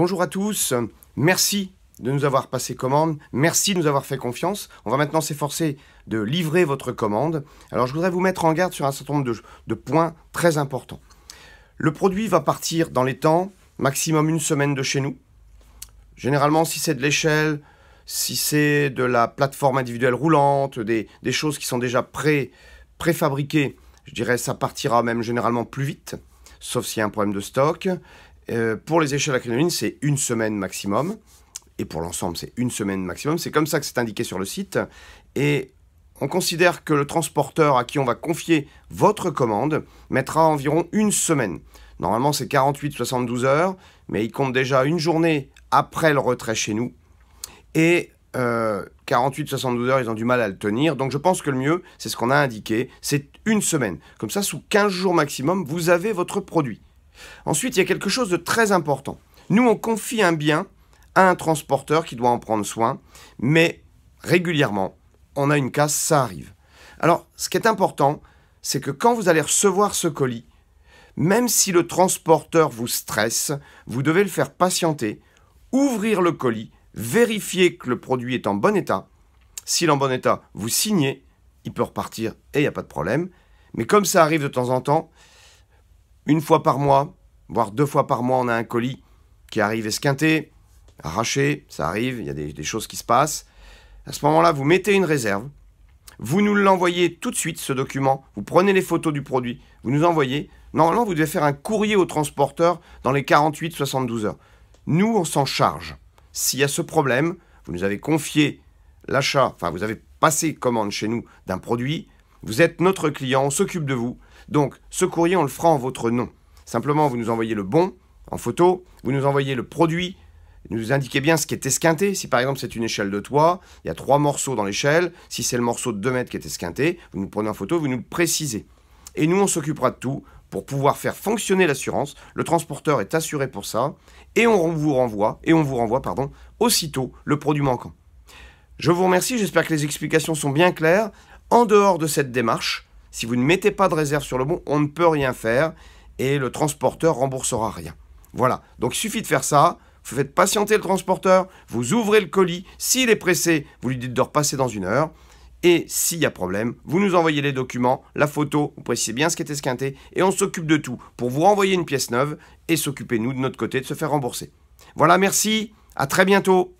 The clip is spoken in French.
Bonjour à tous, merci de nous avoir passé commande, merci de nous avoir fait confiance. On va maintenant s'efforcer de livrer votre commande. Alors je voudrais vous mettre en garde sur un certain nombre de, points très importants. Le produit va partir dans les temps, maximum une semaine de chez nous. Généralement, si c'est de l'échelle, si c'est de la plateforme individuelle roulante, des, choses qui sont déjà préfabriquées, je dirais ça partira même généralement plus vite, sauf s'il y a un problème de stock. Euh, pour les échelles à c'est une semaine maximum. Et pour l'ensemble, c'est une semaine maximum. C'est comme ça que c'est indiqué sur le site. Et on considère que le transporteur à qui on va confier votre commande mettra environ une semaine. Normalement, c'est 48-72 heures, mais il compte déjà une journée après le retrait chez nous. Et 48-72 euh, heures, ils ont du mal à le tenir. Donc je pense que le mieux, c'est ce qu'on a indiqué, c'est une semaine. Comme ça, sous 15 jours maximum, vous avez votre produit. Ensuite, il y a quelque chose de très important. Nous, on confie un bien à un transporteur qui doit en prendre soin, mais régulièrement, on a une casse, ça arrive. Alors, ce qui est important, c'est que quand vous allez recevoir ce colis, même si le transporteur vous stresse, vous devez le faire patienter, ouvrir le colis, vérifier que le produit est en bon état. S'il est en bon état, vous signez, il peut repartir et il n'y a pas de problème. Mais comme ça arrive de temps en temps, une fois par mois, voire deux fois par mois, on a un colis qui arrive esquinté, arraché, ça arrive, il y a des, choses qui se passent. À ce moment-là, vous mettez une réserve, vous nous l'envoyez tout de suite, ce document, vous prenez les photos du produit, vous nous envoyez. Normalement, vous devez faire un courrier au transporteur dans les 48-72 heures. Nous, on s'en charge. S'il y a ce problème, vous nous avez confié l'achat, enfin, vous avez passé commande chez nous d'un produit, vous êtes notre client, on s'occupe de vous. Donc, ce courrier, on le fera en votre nom. Simplement, vous nous envoyez le bon en photo, vous nous envoyez le produit, nous indiquez bien ce qui est esquinté. Si par exemple c'est une échelle de toit, il y a trois morceaux dans l'échelle. Si c'est le morceau de 2 mètres qui est esquinté, vous nous prenez en photo, vous nous précisez. Et nous, on s'occupera de tout pour pouvoir faire fonctionner l'assurance. Le transporteur est assuré pour ça. Et on vous renvoie, et on vous renvoie, pardon, aussitôt le produit manquant. Je vous remercie, j'espère que les explications sont bien claires. En dehors de cette démarche, si vous ne mettez pas de réserve sur le bon, on ne peut rien faire et le transporteur remboursera rien. Voilà, donc il suffit de faire ça. Vous faites patienter le transporteur, vous ouvrez le colis. S'il est pressé, vous lui dites de repasser dans une heure. Et s'il y a problème, vous nous envoyez les documents, la photo, vous précisez bien ce qui est esquinté, et on s'occupe de tout pour vous renvoyer une pièce neuve et s'occuper, nous, de notre côté, de se faire rembourser. Voilà, merci, à très bientôt.